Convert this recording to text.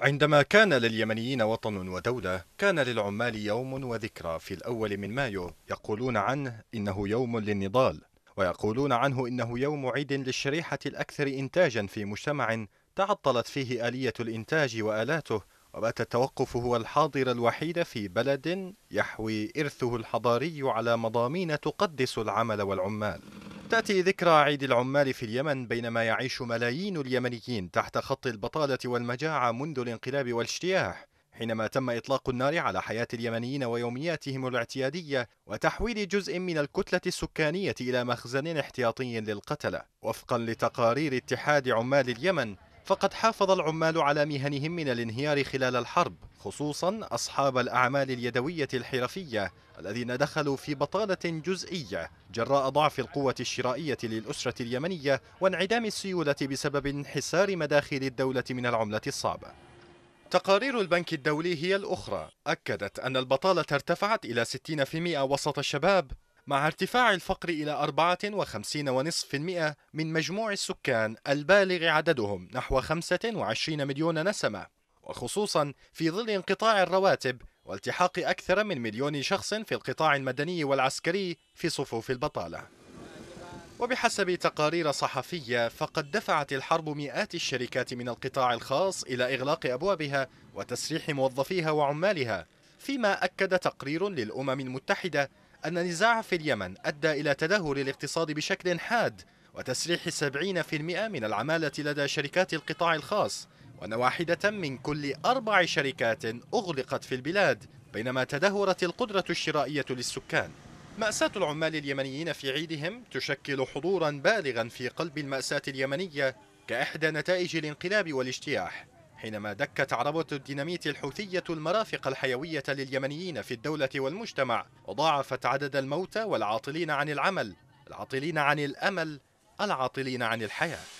عندما كان لليمنيين وطن ودولة كان للعمال يوم وذكرى في الأول من مايو يقولون عنه إنه يوم للنضال ويقولون عنه إنه يوم عيد للشريحة الأكثر إنتاجا في مجتمع تعطلت فيه آلية الإنتاج وآلاته وبات التوقف هو الحاضر الوحيد في بلد يحوي إرثه الحضاري على مضامين تقدس العمل والعمال تأتي ذكرى عيد العمال في اليمن بينما يعيش ملايين اليمنيين تحت خط البطالة والمجاعة منذ الانقلاب والاجتياح حينما تم إطلاق النار على حياة اليمنيين ويومياتهم الاعتيادية وتحويل جزء من الكتلة السكانية إلى مخزن احتياطي للقتلة وفقا لتقارير اتحاد عمال اليمن فقد حافظ العمال على مهنهم من الانهيار خلال الحرب خصوصا أصحاب الأعمال اليدوية الحرفية الذين دخلوا في بطالة جزئية جراء ضعف القوة الشرائية للأسرة اليمنية وانعدام السيولة بسبب انحسار مداخل الدولة من العملة الصعبة تقارير البنك الدولي هي الأخرى أكدت أن البطالة ارتفعت إلى 60% وسط الشباب مع ارتفاع الفقر إلى 54.5% من مجموع السكان البالغ عددهم نحو 25 مليون نسمة وخصوصا في ظل انقطاع الرواتب والتحاق أكثر من مليون شخص في القطاع المدني والعسكري في صفوف البطالة وبحسب تقارير صحفية فقد دفعت الحرب مئات الشركات من القطاع الخاص إلى إغلاق أبوابها وتسريح موظفيها وعمالها فيما أكد تقرير للأمم المتحدة أن النزاع في اليمن أدى إلى تدهور الاقتصاد بشكل حاد وتسريح 70% من العمالة لدى شركات القطاع الخاص وأن واحدة من كل أربع شركات أغلقت في البلاد بينما تدهورت القدرة الشرائية للسكان مأساة العمال اليمنيين في عيدهم تشكل حضورا بالغا في قلب المأساة اليمنية كإحدى نتائج الانقلاب والاجتياح حينما دكت عربة الديناميت الحوثية المرافق الحيوية لليمنيين في الدولة والمجتمع وضاعفت عدد الموتى والعاطلين عن العمل العاطلين عن الأمل العاطلين عن الحياة